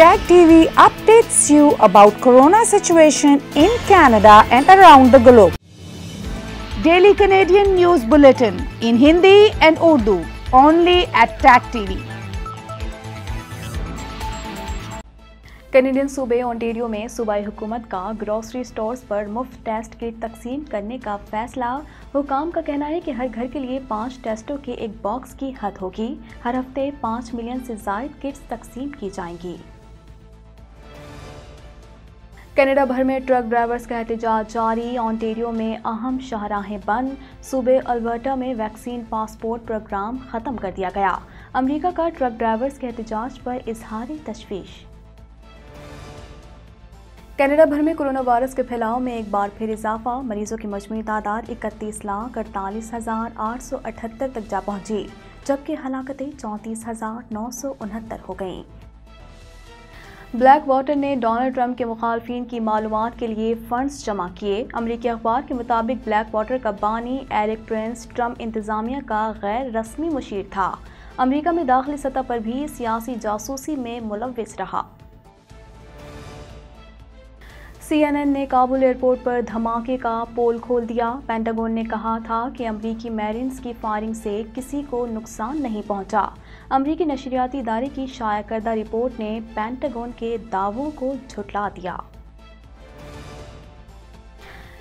Tag TV updates you about corona situation in Canada and around the globe. Daily Canadian News Bulletin in Hindi and Urdu only at Tag TV. Canadian सूबे Ontario में सूबाई हुकूमत का grocery stores पर मुफ्त test kit तकसीम करने का फैसला हुकाम का कहना है कि हर घर के लिए पाँच टेस्टों के एक बॉक्स की हद होगी हर हफ्ते पाँच मिलियन से जायद किट्स तकसीम की जाएंगी कनाडा भर में ट्रक ड्राइवर्स का एहतजाज जारी ऑन्टेरियो में अहम शाहराहें बंद सूबे अल्बर्टा में वैक्सीन पासपोर्ट प्रोग्राम ख़त्म कर दिया गया अमेरिका का ट्रक ड्राइवर्स के एहतजाज पर इजहार तशवीश कनाडा भर में कोरोना वायरस के फैलाव में एक बार फिर इजाफा मरीजों की मजमू तादाद इकतीस लाख अड़तालीस हज़ार आठ सौ अठहत्तर तक जा पहुंची जबकि हलाकतें चौंतीस हज़ार नौ सौ उनहत्तर हो गईं ब्लैक वाटर ने डोनाल्ड ट्रंप के मुखालफी की मालूम के लिए फंड्स जमा किए अमरीकी अखबार के मुताबिक ब्लैक वाटर का बानी एरिक प्रिंस ट्रंप इंतजामिया का गैर रस्मी मुशीर था अमरीका में दाखिली सतह पर भी सियासी जासूसी में मुलविस रहा सीएनएन ने काबुल एयरपोर्ट पर धमाके का पोल खोल दिया पेंटागोन ने कहा था कि अमरीकी मैरिन्स की फायरिंग से किसी को नुकसान नहीं पहुंचा अमरीकी नशरियाती इदारे की शाया करदा रिपोर्ट ने पैंटागोन के दावों को झुटला दिया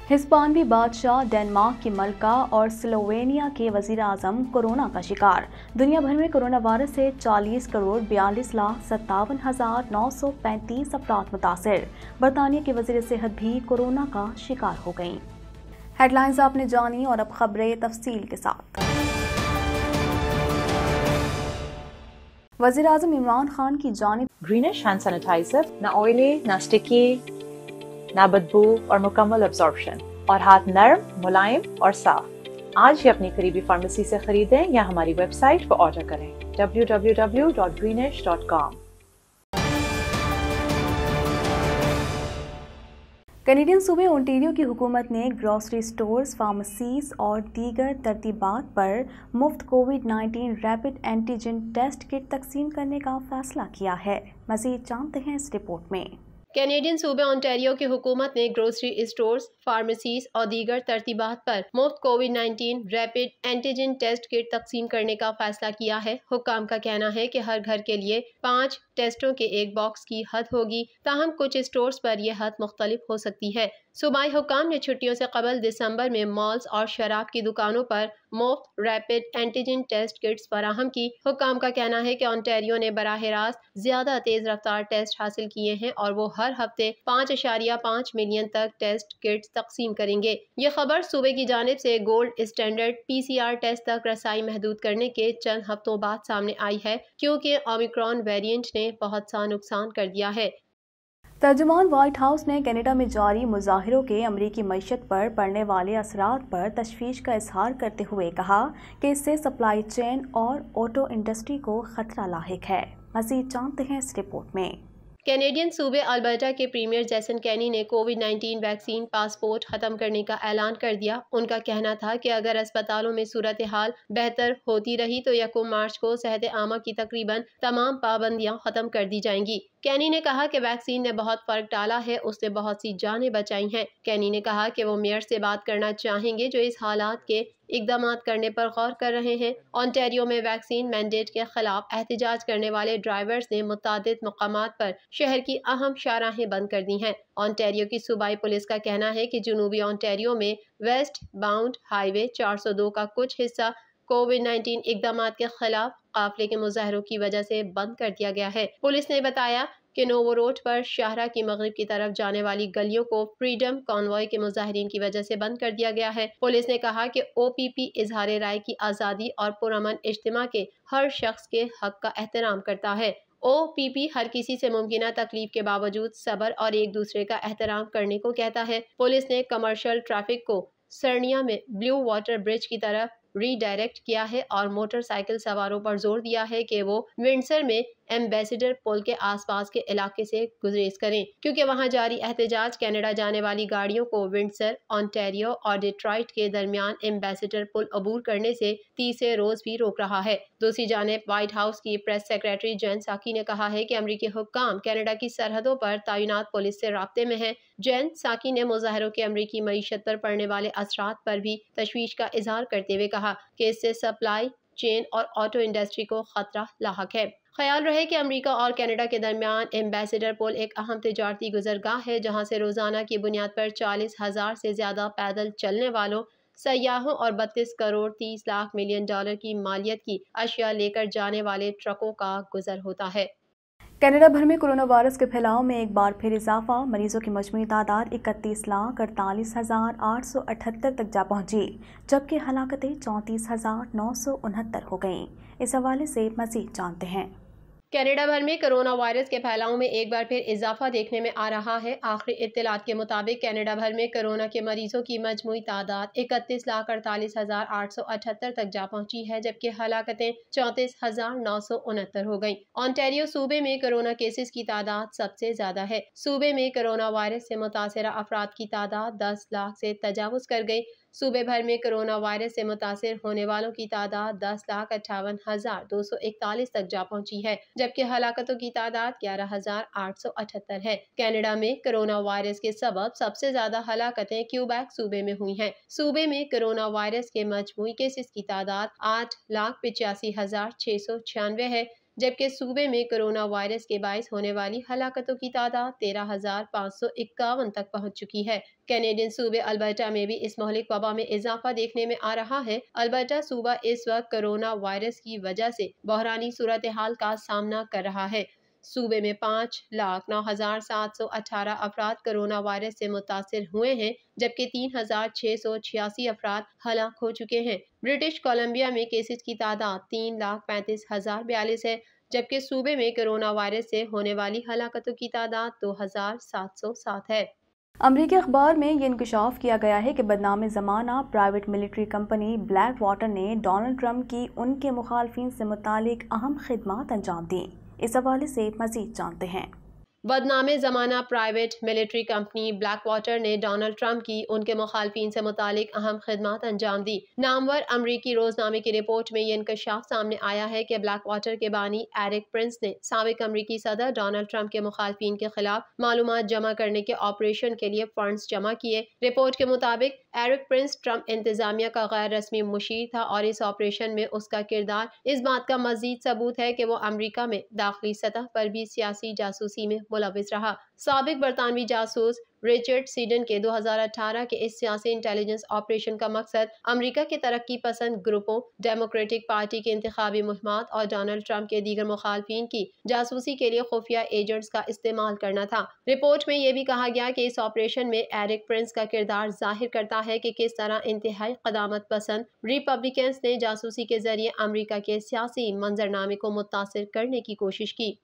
हिस्पानवी बादशाह डेनमार्क की मलका और स्लोवेनिया के वजीर अजम कोरोना का शिकार दुनिया भर में कोरोना वायरस से 40 करोड़ बयालीस लाख सत्तावन हज़ार नौ सौ पैंतीस अफराद मुतासर बरतानिया के वजीर सेहत भी कोरोना का शिकार हो गई हेडलाइंस आपने जानी और अब खबरें तफसील के साथ वजीर अजम इमरान खान की जानब ग्रीनिश हैंड सैनिटाइजर ना ऑयले ना स्टिकी ना बदबू और मुकम्मल अब्जॉर्बशन और हाथ नरम मुलायम और साफ आज ही अपनी करीबी फार्मेसी से खरीदें या हमारी वेबसाइट पर ऑर्डर करें कॉम कैनेडियन सूबे ओंटेरियो की हुकूमत ने ग्रॉसरी स्टोर्स फार्मेसीज और दीगर तरतीबात पर मुफ्त Covid 19 rapid antigen test kit तकसीम करने का फैसला किया है मजीद जानते हैं इस रिपोर्ट में कैनेडियन सूबे ऑन्टेरियो की हुकूमत ने ग्रोसरी स्टोर्स फार्मेसीज और दीगर तरतीबात पर मुफ्त Covid 19 rapid antigen test kit तकसीम करने का फैसला किया है हुकाम का कहना है कि हर घर के लिए पाँच टेस्टों के एक बॉक्स की हद होगी ताहम कुछ स्टोर्स पर यह हद मुख्तलिफ हो सकती है सूबाई हुकाम ने छुट्टियों से कबल दिसंबर में मॉल्स और शराब की दुकानों पर मुफ्त रैपिड एंटीजन टेस्ट किट्स फराहम की हुकाम का कहना है कि ऑन्टेरियो ने बरह रास्त ज्यादा तेज रफ्तार टेस्ट हासिल किए हैं और वो हर हफ्ते पाँच अशारिया पाँच मिलियन तक टेस्ट किट्स तकसीम करेंगे ये खबर सूबे की जानब से gold standard P C R test तक रसाई महदूद करने के चंद हफ्तों बाद सामने आई है क्योंकि ओमिक्रॉन वेरियंट ने बहुत सा नुकसान कर दिया है तर्जुमान व्हाइट हाउस ने कनाडा में जारी मुजाहरों के अमरीकी मीशत पर पड़ने वाले असरात पर तशवीश का इजहार करते हुए कहा कि इससे सप्लाई चेन और ऑटो इंडस्ट्री को ख़तरा लाक है मजीद जानते हैं इस रिपोर्ट में कैनेडियन सूबे अल्बर्टा के प्रीमियर जैसन कैनी ने कोविड 19 वैक्सीन पासपोर्ट ख़त्म करने का ऐलान कर दिया उनका कहना था कि अगर अस्पतालों में सूरत हाल बेहतर होती रही तो यको मार्च को सेहत आमा की तकरीबन तमाम पाबंदियां ख़त्म कर दी जाएंगी कैनी ने कहा कि वैक्सीन ने बहुत फ़र्क डाला है उसने बहुत सी जानें बचाई हैं कैनी ने कहा कि वो मेयर से बात करना चाहेंगे जो इस हालात के इकदाम करने पर गौर कर रहे हैं ऑन्टेरियो में वैक्सीन मैंडेट के खिलाफ एहतजाज करने वाले ड्राइवर्स ने मुतद मकाम पर शहर की अहम शाहराहें बंद कर दी हैं ऑन्टेरियो की सूबाई पुलिस का कहना है कि जनूबी ऑनटेरियो में वेस्ट बाउंड हाईवे 402 का कुछ हिस्सा कोविड 19 इकदाम के खिलाफ काफिले के मुजाहरों की वजह से बंद कर दिया गया है पुलिस ने बताया कि नोवो रोड पर शाहरा की मगरब की तरफ जाने वाली गलियों को फ्रीडम कॉन्वॉय के मुजाहरीन की वजह से बंद कर दिया गया है पुलिस ने कहा कि ओ पी पी इजहार राय की आज़ादी और पुरमन इज्तम के हर शख्स के हक का एहतराम करता है ओ पी पी हर किसी से मुमकिन तकलीफ के बावजूद सबर और एक दूसरे का एहतराम करने को कहता है पुलिस ने कमर्शल ट्रैफिक को सरनिया में ब्लू वाटर ब्रिज की तरफ रीडायरेक्ट किया है और मोटरसाइकिल सवारों पर जोर दिया है कि वो विंडसर में एम्बेसडर पुल के आसपास के इलाके से गुजरेज करें क्योंकि वहां जारी एहतजाज कनाडा जाने वाली गाड़ियों को विंडसर ऑनटेरियो और डिट्राइट के दरमियान एम्बेसडर पुल अबूर करने से तीसरे रोज भी रोक रहा है दूसरी जानब व्हाइट हाउस की प्रेस सेक्रेटरी जैन साकी ने कहा है कि अमरीकी हुक्काम कैनेडा की सरहदों पर तैनात पुलिस से रबते में है जैन साकी ने मुजाहरों के अमरीकी मीशत पर पड़ने वाले असरात पर भी तशवीश का इजहार करते हुए कहा कि इससे सप्लाई चेन और ऑटो इंडस्ट्री को खतरा लाक है ख्याल रहे कि अमेरिका और कनाडा के दरमियान एम्बेसडर पोल एक अहम तजारती गुजरगाह है जहां से रोज़ाना की बुनियाद पर चालीस हज़ार से ज़्यादा पैदल चलने वालों सयाहों और बत्तीस करोड़ तीस लाख मिलियन डॉलर की मालियत की अशिया लेकर जाने वाले ट्रकों का गुजर होता है कनाडा भर में कोरोना वायरस के फैलाव में एक बार फिर इजाफा मरीजों की मजमू तादाद इकतीस लाख अड़तालीस हज़ार आठ सौ अठहत्तर तक जा पहुंची जबकि हलाकतें चौंतीस हज़ार नौ सौ उनहत्तर हो गईं इस हवाले से मजीद जानते हैं कैनेडा भर में कोरोना वायरस के फैलाव में एक बार फिर इजाफा देखने में आ रहा है आखिरी इतलात के मुताबिक कैनेडा भर में कोरोना के मरीजों की मजमू तादाद इकतीस लाख अड़तालीस हज़ार आठ सौ अठहत्तर तक जा पहुंची है जबकि हलाकतें चौंतीस हज़ार नौ सौ उनहत्तर हो गयी ऑन्टेरियो सूबे में कोरोना केसेस की तादाद सबसे ज्यादा है सूबे में कोरोना वायरस से मुतासर अफराद की तादाद दस लाख से तजावज कर गयी सूबे भर में कोरोना वायरस से मुतासर होने वालों की तादाद दस लाख अट्ठावन हजार दो सौ इकतालीस तक जा पहुंची है जबकि हलाकतों की तादाद ग्यारह हजार आठ सौ अठहत्तर है कनाडा में कोरोना वायरस के सबब सबसे ज्यादा हलाकतें क्यूबैक सूबे में हुई हैं। सूबे में कोरोना वायरस के मजमू केसेस की तादाद आठ लाख पिचासी हजार छह सौ छियानवे है जबकि सूबे में कोरोना वायरस के बायस होने वाली हलाकतों की तादाद तेरह हज़ार पाँच सौ इक्यावन तक पहुँच चुकी है कैनेडियन सूबे अल्बर्टा में भी इस मोहलिक वबा में इजाफा देखने में आ रहा है अल्बर्टा सूबा इस वक्त कोरोना वायरस की वजह से बहरानी सूरत हाल का सामना कर रहा है सूबे में पाँच लाख नौ हज़ार सात सौ अठारह अफराद कोरोना वायरस से मुतासर हुए हैं जबकि तीन हज़ार छः सौ छियासी अफराद हलाक हो चुके हैं ब्रिटिश कोलम्बिया में केसेस की तादाद तीन लाख पैंतीस हज़ार बयालीस है जबकि सूबे में कोरोना वायरस से होने वाली हलाकतों की तादाद दो हज़ार सात सौ सात है अमरीकी अखबार में ये इंकशाफ किया गया है कि बदनाम ज़माना private military company black water ने डोनाल्ड ट्रंप की उनके मुखालफी से मुतल अहम खदमात अंजाम दी इस हवाले से मजीद जानते हैं बदनाम ज़माना private military company black water ने डोनाल्ड ट्रंप की उनके मुखालफी से मुतालिक अहम खदमात अंजाम दी नामवर अमरीकी रोजनामे की रिपोर्ट में ये इंकशाफ सामने आया है कि ब्लैक वाटर के बानी एरिक प्रिंस ने सबक अमरीकी सदर डोनाल्ड ट्रंप के मुखालफी के खिलाफ मालूम जमा करने के ऑपरेशन के लिए फंड जमा किए रिपोर्ट के मुताबिक एरिक प्रिंस ट्रंप इंतजामिया का गैर रस्मी मुशीर था और इस ऑपरेशन में उसका किरदार इस बात का मजीद सबूत है कि वो अमरीका में दाखिली सतह पर भी सियासी जासूसी में मुलविस रहा सबक बरतानवी जासूस रिचर्ड सीडन के 2018 के इस सियासी इंटेलिजेंस ऑपरेशन का मकसद अमेरिका के तरक्की पसंद ग्रुपों डेमोक्रेटिक पार्टी के इंतबी मुहिम और डोनाल्ड ट्रंप के दीगर मुखालफी की जासूसी के लिए खुफिया एजेंट्स का इस्तेमाल करना था रिपोर्ट में यह भी कहा गया कि इस ऑपरेशन में एरिक प्रिंस का किरदार जाहिर करता है कि किस तरह इंतहाई कदामत पसंद रिपब्लिक ने जासूसी के जरिए अमरीका के सियासी मंजरनामे को मुतासर करने की कोशिश की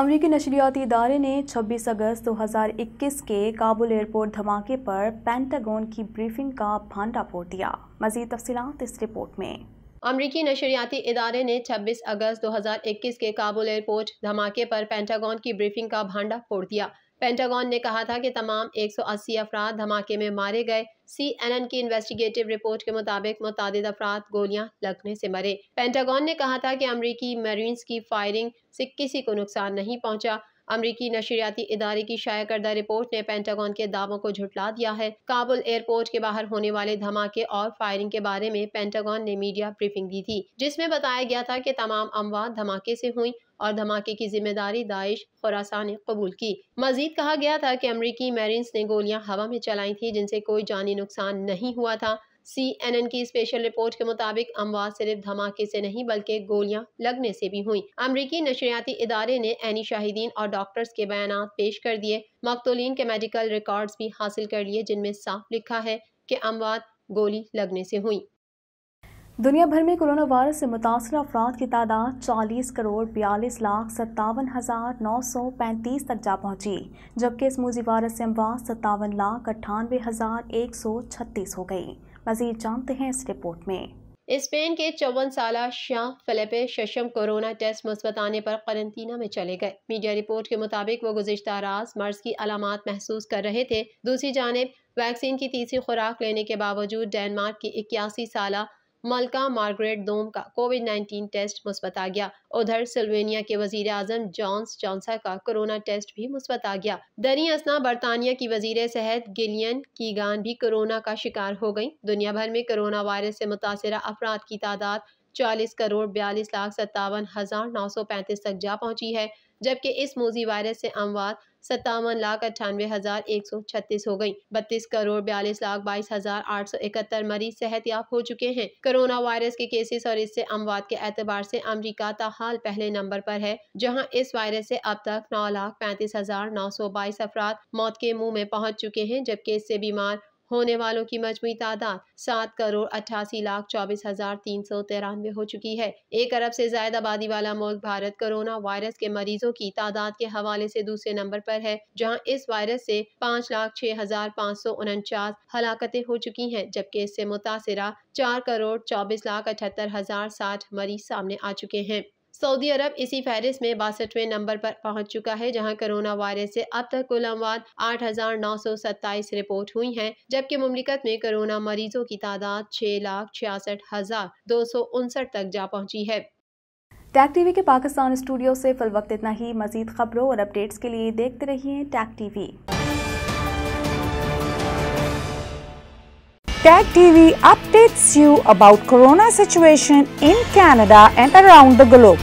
अमरीकी नशरियाती इदारे ने 26 अगस्त 2021 के काबुल एयरपोर्ट धमाके पर पैंटागोन की ब्रीफिंग का भांडा फोड़ दिया मजीद तफसी इस रिपोर्ट में अमरीकी नशरियाती इदारे ने 26 अगस्त 2021 के काबुल एयरपोर्ट धमाके पर पैंटागोन की ब्रीफिंग का भांडा फोड़ दिया पेंटागन ने कहा था कि तमाम 180 अफराद धमाके में मारे गए सी एन एन की इन्वेस्टिगेटिव रिपोर्ट के मुताबिक मुतद अफराद गोलियां लगने से मरे पेंटागन ने कहा था कि अमरीकी मरीन्स की फायरिंग से किसी को नुकसान नहीं पहुंचा अमरीकी नशरियाती इदारे की शाया करदा रिपोर्ट ने पेंटागन के दावों को झुटला दिया है काबुल एयरपोर्ट के बाहर होने वाले धमाके और फायरिंग के बारे में पेंटागन ने मीडिया ब्रीफिंग दी थी जिसमें बताया गया था कि तमाम अमवात धमाके से हुई और धमाके की जिम्मेदारी दाइश खुरासा ने कबूल की मजीद कहा गया था कि अमरीकी मेरिन्स ने गोलियां हवा में चलाई थी जिनसे कोई जानी नुकसान नहीं हुआ था सी एन एन की स्पेशल रिपोर्ट के मुताबिक अमवात सिर्फ धमाके से नहीं बल्कि गोलियां लगने से भी हुई अमरीकी नशरियाती इदारे ने एनी शाहिदीन और डॉक्टर्स के बयान पेश कर दिए मकतोलिन के मेडिकल रिकॉर्ड्स भी हासिल कर लिए जिनमें साफ लिखा है कि अमवात गोली लगने से हुई दुनिया भर में कोरोना वायरस से मुतासर अफराद की तादाद 40 करोड़ बयालीस लाख सत्तावन हज़ार नौ सौ पैंतीस तक जा पहुंची, जबकि इस मूजी वायरस से अमवा सत्तावन लाख अट्ठानवे हज़ार एक सौ छत्तीस हो गई मजीद जानते हैं इस रिपोर्ट में स्पेन के चौवन साल श्याम फिलिपे शशम कोरोना टेस्ट मुस्बत आने पर करंतना में चले गए मीडिया रिपोर्ट के मुताबिक वो गुजशत रात मर्ज की अलामत महसूस कर रहे थे दूसरी जानब वैक्सीन की तीसरी खुराक लेने के बावजूद डेनमार्क की इक्यासी साल मलका मार्गरेट दोम का कोविड 19 टेस्ट मुस्बत आ गया उधर सिल्वेनिया के वजीर आजम जॉन्स जॉन्सा का कोरोना टेस्ट भी मुस्बत आ गया दरी असना बरतानिया की वजीर सेहत गिलियन की गान भी कोरोना का शिकार हो गयी दुनिया भर में कोरोना वायरस से मुतासर अफराद की तादाद चालीस करोड़ बयालीस लाख सत्तावन हजार नौ सौ पैंतीस तक जा पहुंची है जबकि इस मोजी वायरस से अमवात सत्तावन लाख अट्ठानवे हज़ार एक सौ छत्तीस हो गयी बत्तीस करोड़ बयालीस लाख बाईस हज़ार आठ सौ इकहत्तर मरीज सेहत याब हो चुके हैं कोरोना वायरस के केसेस और इससे अमवात के एतबार से अमरीका ताहाल पहले नंबर पर है जहां इस वायरस से अब तक नौ लाख पैंतीस हज़ार नौ सौ बाईस अफराद मौत के मुंह में पहुंच चुके हैं जबकि इससे बीमार होने वालों की मजमू तादाद सात करोड़ अट्ठासी लाख चौबीस हजार तीन सौ तिरानवे हो चुकी है एक अरब से ज्यादा आबादी वाला मुल्क भारत कोरोना वायरस के मरीजों की तादाद के हवाले से दूसरे नंबर पर है जहां इस वायरस से पाँच लाख छह हजार पाँच सौ उनचास हलाकतें हो चुकी हैं जबकि इससे मुतासरा चार करोड़ चौबीस लाख अठहत्तर हजार साठ मरीज सामने आ चुके हैं सऊदी अरब इसी फहरिस्त में बासठवें नंबर पर पहुंच चुका है जहां कोरोना वायरस से अब तक कुल अमवात आठ हजार नौ सौ सत्ताईस रिपोर्ट हुई हैं जबकि मुमलिकत में कोरोना मरीजों की तादाद छह लाख छियासठ हजार दो सौ उनसठ तक जा पहुंची है टैग टीवी के पाकिस्तान स्टूडियो से फिल वक्त इतना ही मजीद खबरों और अपडेट्स के लिए देखते रहिए Tag TV Tag TV updates you about corona situation in Canada and around the globe.